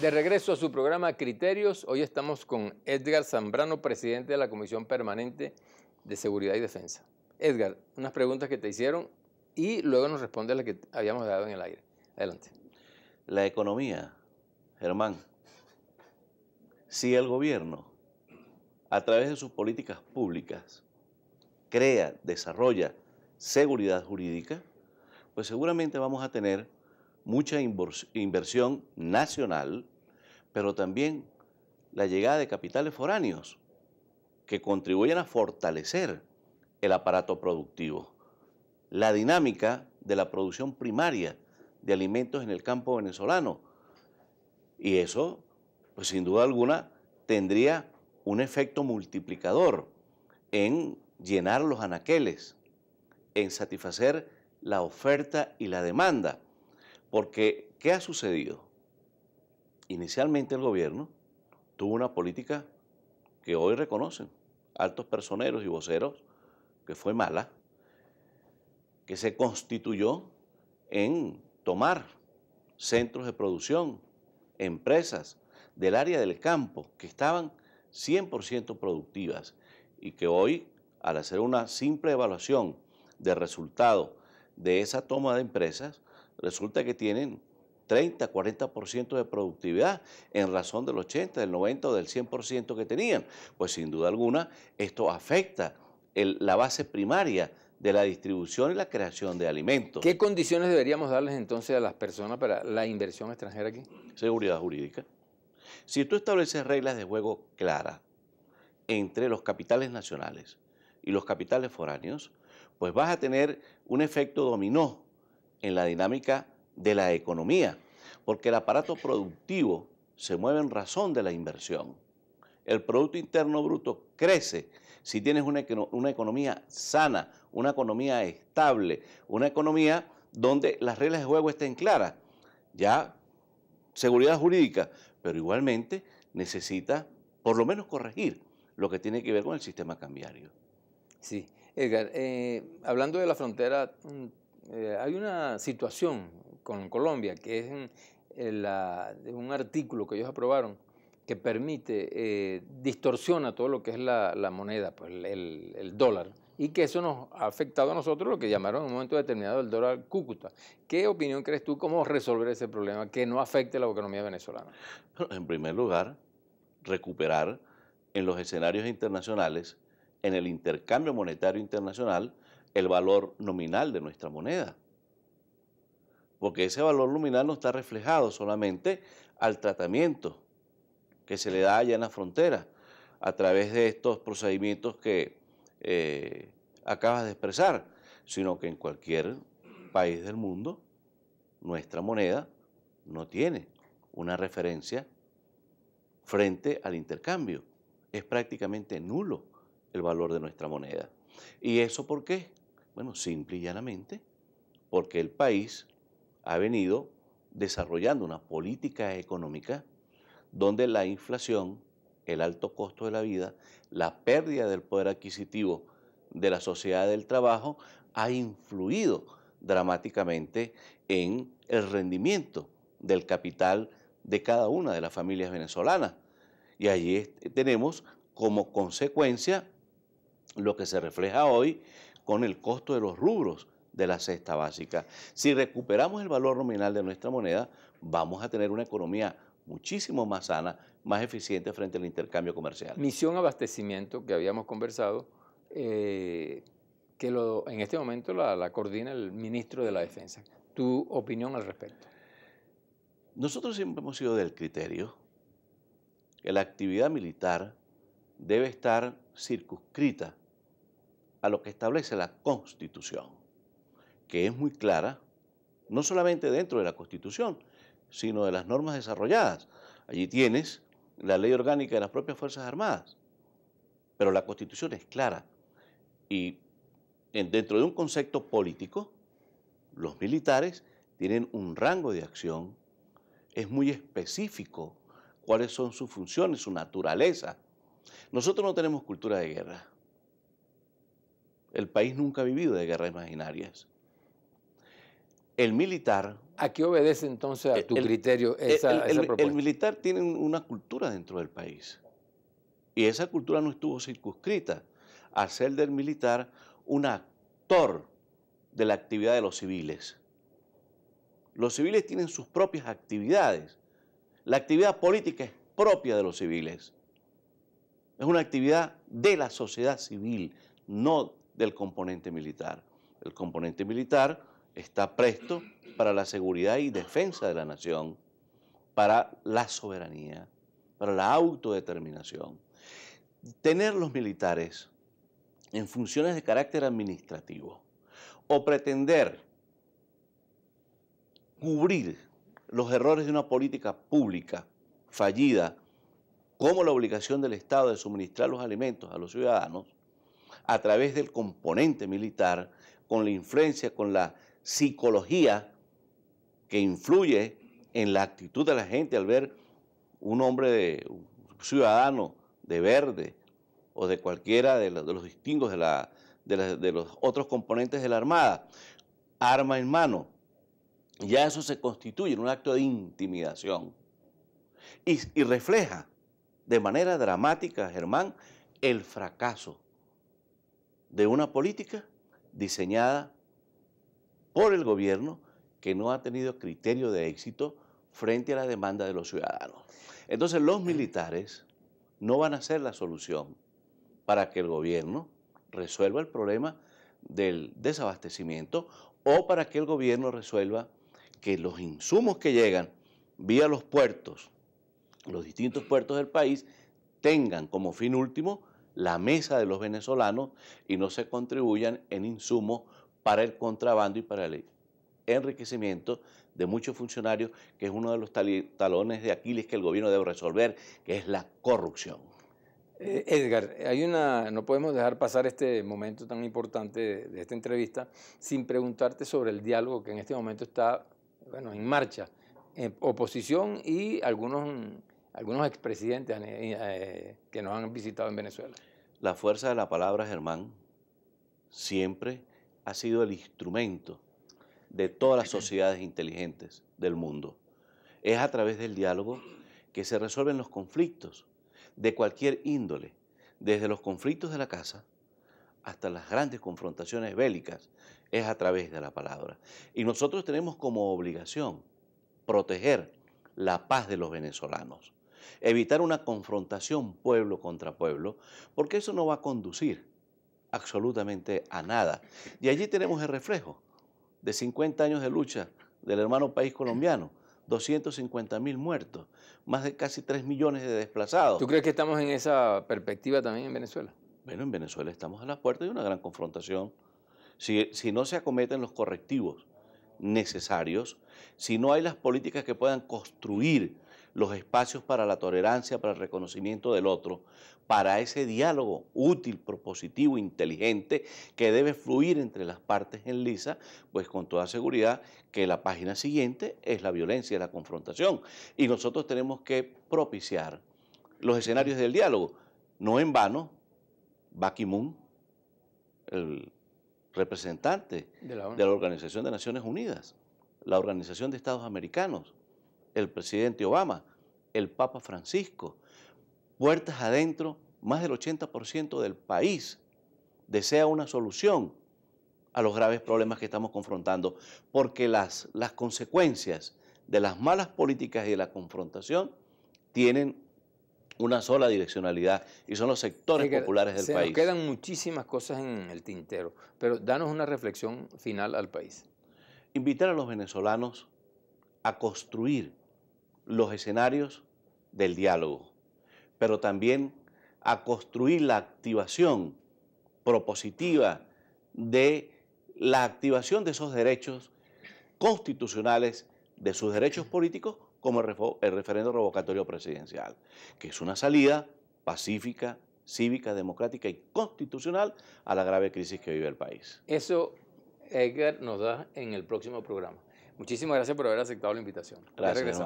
De regreso a su programa Criterios, hoy estamos con Edgar Zambrano, presidente de la Comisión Permanente de Seguridad y Defensa. Edgar, unas preguntas que te hicieron y luego nos responde las que habíamos dado en el aire. Adelante. La economía, Germán. Si el gobierno, a través de sus políticas públicas, crea, desarrolla seguridad jurídica, pues seguramente vamos a tener mucha inversión nacional, pero también la llegada de capitales foráneos que contribuyen a fortalecer el aparato productivo. La dinámica de la producción primaria de alimentos en el campo venezolano. Y eso, pues sin duda alguna, tendría un efecto multiplicador en llenar los anaqueles, en satisfacer la oferta y la demanda porque, ¿qué ha sucedido? Inicialmente el gobierno tuvo una política que hoy reconocen altos personeros y voceros, que fue mala, que se constituyó en tomar centros de producción, empresas del área del campo que estaban 100% productivas y que hoy, al hacer una simple evaluación de resultado de esa toma de empresas, resulta que tienen 30, 40% de productividad en razón del 80, del 90 o del 100% que tenían. Pues sin duda alguna esto afecta la base primaria de la distribución y la creación de alimentos. ¿Qué condiciones deberíamos darles entonces a las personas para la inversión extranjera aquí? Seguridad jurídica. Si tú estableces reglas de juego claras entre los capitales nacionales y los capitales foráneos, pues vas a tener un efecto dominó en la dinámica de la economía, porque el aparato productivo se mueve en razón de la inversión. El Producto Interno Bruto crece si tienes una, una economía sana, una economía estable, una economía donde las reglas de juego estén claras. Ya, seguridad jurídica, pero igualmente necesita por lo menos corregir lo que tiene que ver con el sistema cambiario. Sí, Edgar, eh, hablando de la frontera mm, eh, hay una situación con Colombia que mm, eh, es un artículo que ellos aprobaron que permite, eh, distorsiona todo lo que es la, moneda, pues el, el, dólar, y que eso nos ha afectado a nosotros lo que llamaron en un momento determinado el dólar Cúcuta. ¿Qué opinión crees tú cómo resolver ese problema que no afecte la economía venezolana? En primer lugar, recuperar en los escenarios internacionales, en el intercambio monetario internacional, el valor nominal de nuestra moneda. Porque ese valor nominal no está reflejado solamente al tratamiento que se le da allá en la frontera a través de estos procedimientos que eh, acabas de expresar, sino que en cualquier país del mundo nuestra moneda no tiene una referencia frente al intercambio. Es prácticamente nulo el valor de nuestra moneda. ¿Y eso por qué? Bueno, simple y llanamente, porque el país ha venido desarrollando una política económica donde la inflación, el alto costo de la vida, la pérdida del poder adquisitivo de la sociedad del trabajo ha influido dramáticamente en el rendimiento del capital de cada una de las familias venezolanas. Y allí tenemos como consecuencia lo que se refleja hoy con el costo de los rubros de la cesta básica. Si recuperamos el valor nominal de nuestra moneda, vamos a tener una economía muchísimo más sana, más eficiente frente al intercambio comercial. Misión abastecimiento que habíamos conversado, eh, que en este momento la, la coordina el ministro de la Defensa. ¿Tu opinión al respecto? Nosotros siempre hemos sido del criterio que la actividad militar debe estar circunscrita a lo que establece la Constitución, que es muy clara, no solamente dentro de la Constitución, sino de las normas desarrolladas. Allí tienes la ley orgánica de las propias Fuerzas Armadas, pero la Constitución es clara y dentro de un concepto político, los militares tienen un rango de acción, es muy específico cuáles son sus funciones, su naturaleza. Nosotros no tenemos cultura de guerra. El país nunca ha vivido de guerras imaginarias. El militar... ¿A qué obedece entonces a tu criterio esa, el, El militar tiene una cultura dentro del país. Y esa cultura no estuvo circunscrita a hacer del militar un actor de la actividad de los civiles. Los civiles tienen sus propias actividades. La actividad política es propia de los civiles. Es una actividad de la sociedad civil, no del componente militar. El componente militar está presto para la seguridad y defensa de la nación, para la soberanía, para la autodeterminación. Tener los militares en funciones de carácter administrativo o pretender cubrir los errores de una política pública fallida, como la obligación del Estado de suministrar los alimentos a los ciudadanos, a través del componente militar, con la influencia, con la psicología que influye en la actitud de la gente al ver un hombre, de, un ciudadano de verde o de cualquiera de, los, distintos, de, los otros componentes de la Armada, arma en mano. Ya eso se constituye en un acto de intimidación y, y refleja de manera dramática, Germán, el fracaso de una política diseñada por el gobierno que no ha tenido criterio de éxito frente a la demanda de los ciudadanos. Entonces los militares no van a ser la solución para que el gobierno resuelva el problema del desabastecimiento o para que el gobierno resuelva que los insumos que llegan vía los puertos, los distintos puertos del país, tengan como fin último la mesa de los venezolanos y no se contribuyan en insumos para el contrabando y para el enriquecimiento de muchos funcionarios, que es uno de los talones de Aquiles que el gobierno debe resolver, que es la corrupción. Eh, Edgar, hay una, no podemos dejar pasar este momento tan importante de, esta entrevista sin preguntarte sobre el diálogo que en este momento está bueno, en marcha, eh, oposición y algunos algunos expresidentes eh, eh, que nos han visitado en Venezuela. La fuerza de la palabra, Germán, siempre ha sido el instrumento de todas las sociedades inteligentes del mundo. Es a través del diálogo que se resuelven los conflictos de cualquier índole, desde los conflictos de la casa hasta las grandes confrontaciones bélicas, es a través de la palabra. Y nosotros tenemos como obligación proteger la paz de los venezolanos evitar una confrontación pueblo contra pueblo, porque eso no va a conducir absolutamente a nada. Y allí tenemos el reflejo de 50 años de lucha del hermano país colombiano, 250 mil muertos, más de casi 3 millones de desplazados. ¿Tú crees que estamos en esa perspectiva también en Venezuela? Bueno, en Venezuela estamos a la puerta de una gran confrontación. Si, si no se acometen los correctivos necesarios, si no hay las políticas que puedan construir los espacios para la tolerancia, para el reconocimiento del otro, para ese diálogo útil, propositivo, inteligente, que debe fluir entre las partes en lisa, pues con toda seguridad que la página siguiente es la violencia, la confrontación. Y nosotros tenemos que propiciar los escenarios del diálogo. No en vano, Bakimun, moon el representante de la Organización de Naciones Unidas, la Organización de Estados Americanos, el presidente Obama el Papa Francisco. Puertas adentro, más del 80% del país desea una solución a los graves problemas que estamos confrontando, porque las, las consecuencias de las malas políticas y de la confrontación tienen una sola direccionalidad y son los sectores populares del se país. Nos quedan muchísimas cosas en el tintero, pero danos una reflexión final al país. Invitar a los venezolanos a construir los escenarios del diálogo, pero también a construir la activación propositiva de la activación de esos derechos constitucionales, de sus derechos políticos, como el, referendo revocatorio presidencial, que es una salida pacífica, cívica, democrática y constitucional a la grave crisis que vive el país. Eso, Edgar, nos da en el próximo programa. Muchísimas gracias por haber aceptado la invitación. Gracias.